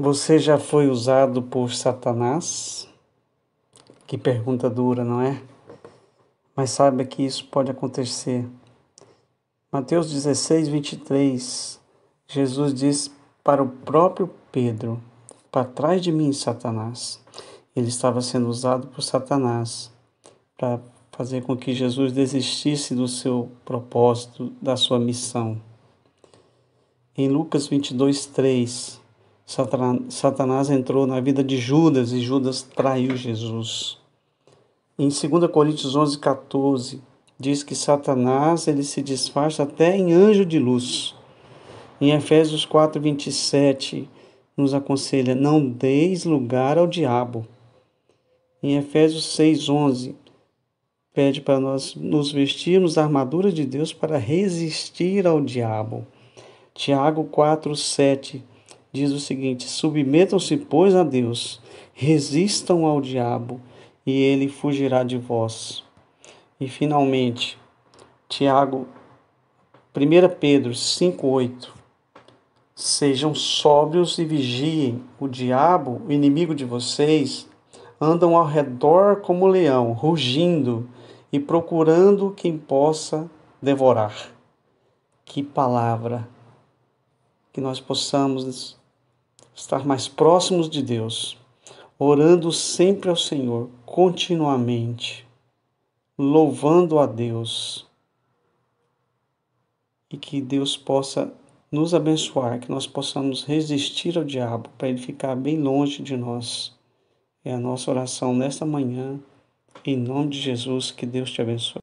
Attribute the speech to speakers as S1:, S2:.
S1: Você já foi usado por Satanás? Que pergunta dura, não é? Mas saiba que isso pode acontecer. Mateus 16, 23, Jesus diz para o próprio Pedro: Para trás de mim, Satanás. Ele estava sendo usado por Satanás para fazer com que Jesus desistisse do seu propósito, da sua missão. Em Lucas 22, 3, Satanás entrou na vida de Judas e Judas traiu Jesus. Em 2 Coríntios 11, 14, diz que Satanás ele se disfarça até em anjo de luz. Em Efésios 4, 27, nos aconselha: não deis lugar ao diabo. Em Efésios 6, 11, pede para nós nos vestirmos da armadura de Deus para resistir ao diabo. Tiago 4:7 diz o seguinte: Submetam-se, pois, a Deus, resistam ao diabo, e ele fugirá de vós. E finalmente, Tiago 1 Pedro 5:8 Sejam sóbrios e vigiem. O diabo, o inimigo de vocês, andam ao redor como leão, rugindo e procurando quem possa devorar. Que palavra! Que nós possamos estar mais próximos de Deus, orando sempre ao Senhor, continuamente, louvando a Deus. E que Deus possa nos abençoar, que nós possamos resistir ao diabo, para ele ficar bem longe de nós. É a nossa oração nesta manhã. Em nome de Jesus, que Deus te abençoe.